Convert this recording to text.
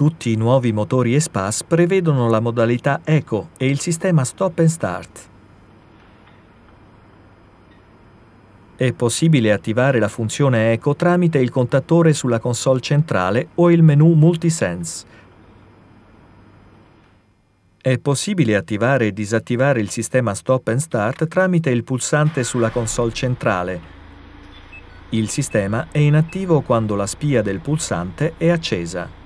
Tutti i nuovi motori ESPAS prevedono la modalità Eco e il sistema Stop and Start. È possibile attivare la funzione Eco tramite il contattore sulla console centrale o il menu Multisense. È possibile attivare e disattivare il sistema Stop and Start tramite il pulsante sulla console centrale. Il sistema è inattivo quando la spia del pulsante è accesa.